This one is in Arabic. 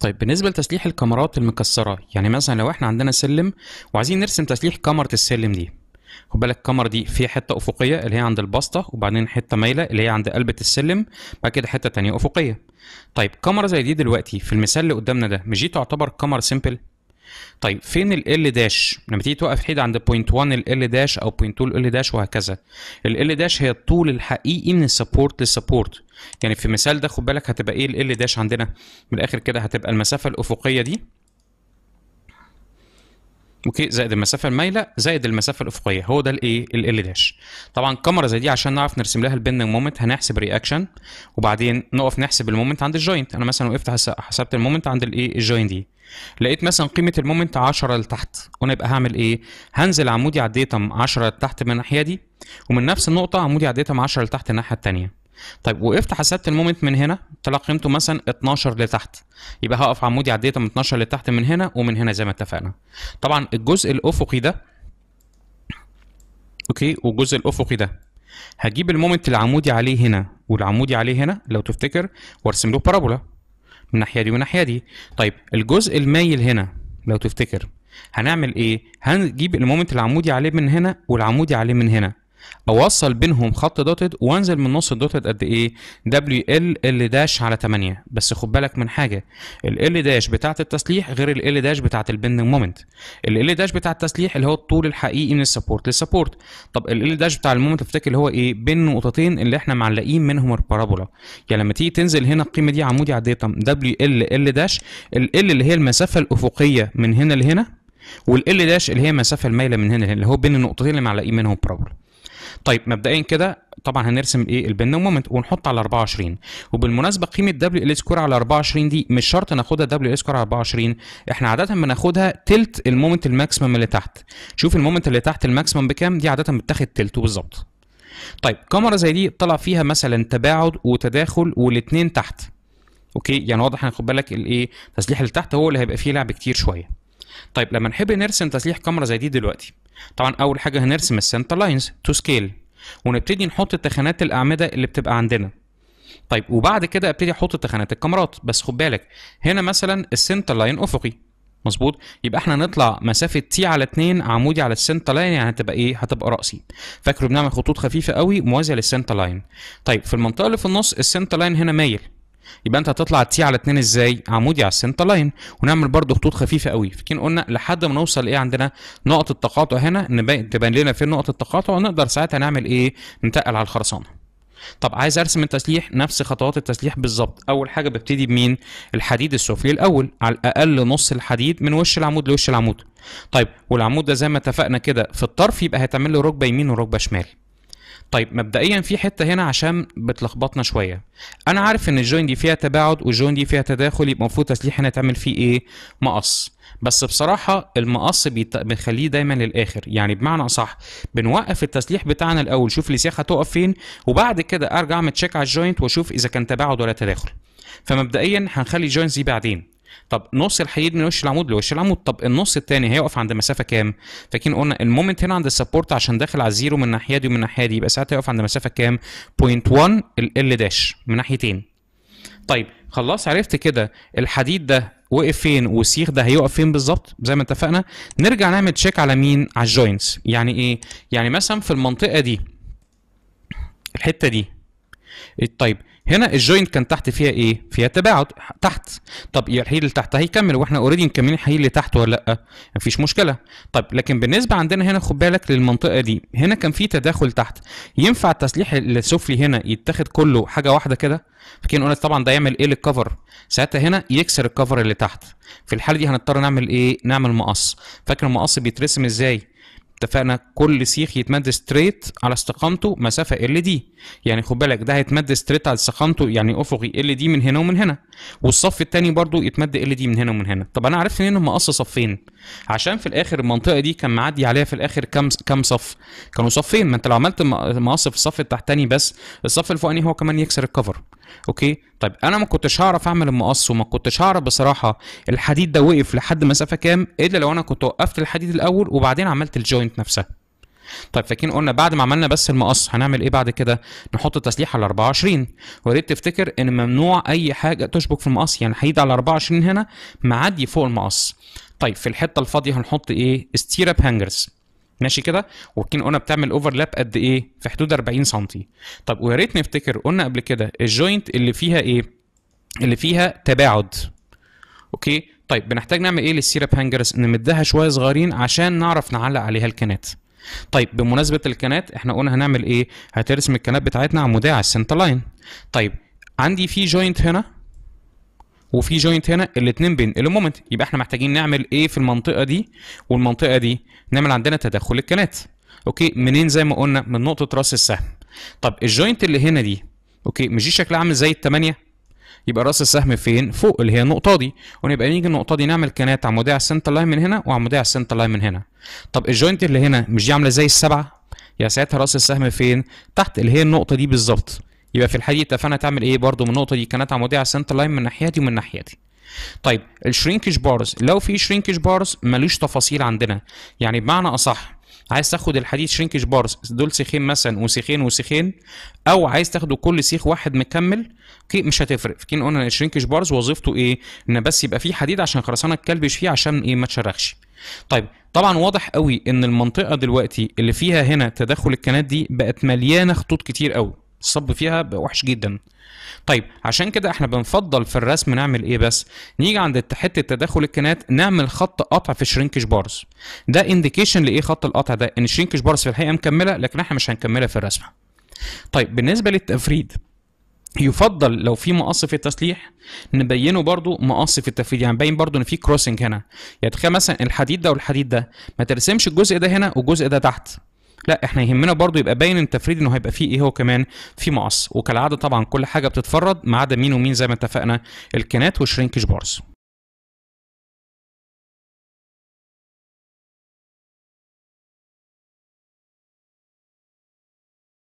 طيب بالنسبه لتسليح الكاميرات المكسره يعني مثلا لو احنا عندنا سلم وعايزين نرسم تسليح كاميرا السلم دي خد بالك الكاميرا دي فيها حته افقيه اللي هي عند البسطه وبعدين حته مايله اللي هي عند قلبه السلم بعد كده حته تانية افقيه طيب كاميرا زي دي دلوقتي في المثال اللي قدامنا ده مش دي تعتبر كاميرا سيمبل طيب فين ال L داش لما تيجي توقف حيد عند بوينت 1 ال L داش او بوينت 2 ال L داش وهكذا ال L داش هي الطول الحقيقي من السبورت للسبورت يعني في مثال ده خد بالك هتبقى ايه ال L داش عندنا من الاخر كده هتبقى المسافه الافقيه دي اوكي زائد المسافه المايله زائد المسافه الافقيه هو ده الايه ال داش إيه؟ طبعا كاميرا زي دي عشان نعرف نرسم لها البندنج مومنت هنحسب رياكشن وبعدين نقف نحسب المومنت عند الجوينت انا مثلا وقفت حسبت المومنت عند الايه الجوينت دي لقيت مثلا قيمه المومنت 10 لتحت وانا يبقى هعمل ايه هنزل عمودي على الديتم 10 لتحت من الناحيه دي ومن نفس النقطه عمودي على الديتم 10 لتحت الناحيه التانية. طيب وقفت حسبت المومنت من هنا طلع قيمته مثلا 12 لتحت يبقى هقف عمودي على الديتم 12 لتحت من هنا ومن هنا زي ما اتفقنا طبعا الجزء الافقي ده اوكي والجزء الافقي ده هجيب المومنت العمودي عليه هنا والعمودي عليه هنا لو تفتكر وارسم له بارابولا من الناحيه دي ومن الناحيه دي طيب الجزء المايل هنا لو تفتكر هنعمل ايه هنجيب المومنت العمودي عليه من هنا والعمودي عليه من هنا اوصل بينهم خط دوتد وانزل من نص الدوتد قد ايه دبليو ال ال داش على 8 بس خد بالك من حاجه ال ال داش بتاعه التسليح غير ال ال داش بتاعه البندنج مومنت ال ال داش بتاع التسليح اللي هو الطول الحقيقي من السبورت للسبورت طب ال ال داش بتاع المومنت افتكر اللي هو ايه بين نقطتين اللي احنا معلقين منهم البارابولا يعني لما تيجي تنزل هنا القيمه دي عمودي على الداتا دبليو ال ال داش ال ال اللي هي المسافه الافقيه من هنا لهنا وال ال داش اللي هي المسافه المايله من هنا لهنا اللي هو بين النقطتين اللي معلقين منهم البارابولا طيب مبدئيا كده طبعا هنرسم الايه البن مومنت ونحط على 24 وبالمناسبه قيمه دبليو ال سكوير على 24 دي مش شرط ناخدها دبليو ال سكوير على 24 احنا عاده بناخدها تلت المومنت الماكسيمم اللي تحت شوف المومنت اللي تحت الماكسيمم بكام دي عاده بتاخد تلته بالظبط طيب كاميرا زي دي طلع فيها مثلا تباعد وتداخل والاثنين تحت اوكي يعني واضح ان خد بالك الايه تسليح اللي تحت هو اللي هيبقى فيه لعب كتير شويه طيب لما نحب نرسم تسليح كاميرا زي دي دلوقتي طبعا اول حاجه هنرسم السنتر لاينز تو سكيل ونبتدي نحط تخانات الاعمده اللي بتبقى عندنا طيب وبعد كده ابتدي احط تخانات الكاميرات بس خد بالك هنا مثلا السنتر لاين افقي مظبوط يبقى احنا هنطلع مسافه تي على 2 عمودي على السنتر لاين يعني هتبقى ايه هتبقى راسي فاكروا بنعمل خطوط خفيفه قوي موازيه للسنتر لاين طيب في المنطقه اللي في النص السنتر لاين هنا مايل يبقى انت هتطلع تي على 2 ازاي عمودي على السنتر لاين ونعمل برده خطوط خفيفه قوي فكين قلنا لحد ما نوصل ايه عندنا نقطه تقاطع هنا تبان لنا فين نقطه التقاطع ونقدر ساعتها نعمل ايه ننتقل على الخرسانه طب عايز ارسم التسليح نفس خطوات التسليح بالظبط اول حاجه ببتدي بمين الحديد السفلي الاول على الاقل نص الحديد من وش العمود لوش العمود طيب والعمود ده زي ما اتفقنا كده في الطرف يبقى هيتعمل له ركبه يمين وركبه شمال طيب مبدئيا في حته هنا عشان بتلخبطنا شويه انا عارف ان الجوين دي فيها تباعد والجوين دي فيها تداخل يبقى المفروض تسليح هنا تعمل فيه ايه مقص بس بصراحه المقص بنخليه دايما للاخر يعني بمعنى اصح بنوقف التسليح بتاعنا الاول شوف السياخه هتقف فين وبعد كده ارجع متشيك على الجوينت واشوف اذا كان تباعد ولا تداخل فمبدئيا هنخلي الجوينت دي بعدين طب نص الحديد من وش العمود لوش العمود طب النص الثاني هيقف عند مسافه كام فاكرين قلنا المومنت هنا عند السبورت عشان داخل على الزيرو من الناحيه دي ومن الناحيه دي يبقى ساعتها هيقف عند مسافه كام 0.1 ال داش من ناحيتين طيب خلاص عرفت كده الحديد ده وقف فين والسيخ ده هيقف فين بالظبط زي ما اتفقنا نرجع نعمل تشيك على مين على الجوينتس يعني ايه يعني مثلا في المنطقه دي الحته دي طيب هنا الجوينت كان تحت فيها ايه؟ فيها تباعد تحت طب يبقى الحي اللي تحت هيكمل واحنا اوريدي مكملين الحي اللي تحت ولا لا؟ مفيش مشكله طب لكن بالنسبه عندنا هنا خد بالك للمنطقه دي هنا كان في تداخل تحت ينفع التسليح السفلي هنا يتاخد كله حاجه واحده كده؟ فكان قلنا طبعا ده يعمل ايه للكفر؟ ساعتها هنا يكسر الكفر اللي تحت في الحاله دي هنضطر نعمل ايه؟ نعمل مقص فاكر المقص بيترسم ازاي؟ اتفقنا كل سيخ يتمد ستريت على استقامته مسافه ال دي يعني خد بالك ده هيتمد ستريت على استقامته يعني افقي ال دي من هنا ومن هنا والصف الثاني برضو يتمد ال دي من هنا ومن هنا طب انا عرفت منين هم اصل صفين عشان في الاخر المنطقه دي كان معدي عليها في الاخر كام كام صف كانوا صفين ما انت لو عملت مقص في الصف التحتاني بس الصف الفوقاني هو كمان يكسر الكفر اوكي طيب انا ما كنتش هعرف اعمل المقص وما كنتش هعرف بصراحه الحديد ده وقف لحد مسافه كام الا لو انا كنت وقفت الحديد الاول وبعدين عملت الجوينت نفسها طيب فاكرين قلنا بعد ما عملنا بس المقص هنعمل ايه بعد كده نحط التسليح على 24 وريت تفتكر ان ممنوع اي حاجه تشبك في المقص يعني الحديد على 24 هنا معدي فوق المقص طيب في الحته الفاضيه هنحط ايه ستيراب هانجرز ماشي كده والكين اونا بتعمل اوفرلاب قد ايه في حدود 40 سم طب ويا ريت نفتكر قلنا قبل كده الجوينت اللي فيها ايه اللي فيها تباعد اوكي طيب بنحتاج نعمل ايه للسيرب هانجرز نمدها شويه صغيرين عشان نعرف نعلق عليها الكنات طيب بمناسبه الكنات احنا قلنا هنعمل ايه هترسم الكنات بتاعتنا عموديه على السنتر لاين طيب عندي في جوينت هنا وفي جوينت هنا الاثنين بينقلوا مومنت يبقى احنا محتاجين نعمل ايه في المنطقه دي والمنطقه دي نعمل عندنا تدخل الكنات اوكي منين زي ما قلنا من نقطه راس السهم طب الجوينت اللي هنا دي اوكي مش دي شكلها عامل زي الثمانيه يبقى راس السهم فين فوق اللي هي النقطه دي ونبقى نيجي النقطه دي نعمل كنات عموديه على السنتر لاين من هنا وعموديه على السنتر لاين من هنا طب الجوينت اللي هنا مش دي عامله زي السبعه يا ساعتها راس السهم فين تحت اللي هي النقطه دي بالظبط يبقى في الحالة دي اتفقنا تعمل ايه برضو من النقطة دي كانت عمودية على السنتر لاين من ناحيتي ومن ناحيتي طيب الشرينكج بارز لو في شرينكج بارز ملوش تفاصيل عندنا يعني بمعنى اصح عايز تاخد الحديد شرينكج بارز دول سيخين مثلا وسيخين وسيخين او عايز تاخده كل سيخ واحد مكمل اوكي مش هتفرق فكين قلنا الشرينكج بارز وظيفته ايه ان بس يبقى فيه حديد عشان خرسانه الكلبش فيه عشان ايه ما تشرخش طيب طبعا واضح قوي ان المنطقه دلوقتي اللي فيها هنا تدخل الكنات دي بقت مليانه خطوط كتير قوي الصب فيها وحش جدا طيب عشان كده احنا بنفضل في الرسم نعمل ايه بس نيجي عند حته تداخل الكنات نعمل خط قطع في شرينكش بارز ده انديكيشن لايه خط القطع ده ان شرينكش بارز في الحقيقه مكمله لكن احنا مش هنكملها في الرسمه طيب بالنسبه للتفريد يفضل لو في مقص في التسليح نبينه برضو مقص في التفريد يعني نبين برضو ان في كروسنج هنا يعني تخيل مثلا الحديد ده والحديد ده ما ترسمش الجزء ده هنا والجزء ده تحت لا احنا يهمنا برضو يبقى باين التفريد انه هيبقى فيه ايه هو كمان في مقص وكالعاده طبعا كل حاجه بتتفرد ما عدا مين ومين زي ما اتفقنا الكنات والشرينكج بارز